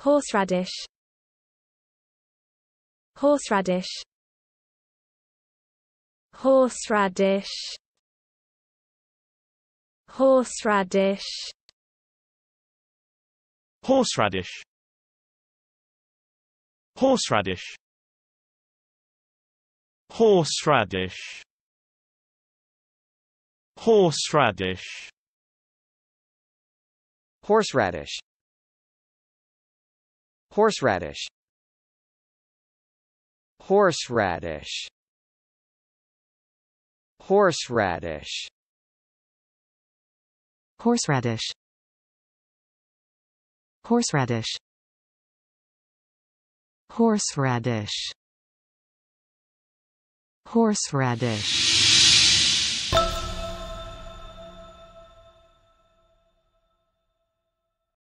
Horseradish Horseradish Horseradish Horseradish Horseradish Horseradish Horseradish Horseradish Horseradish Horseradish Horseradish Horseradish Horseradish Horseradish Horseradish Horseradish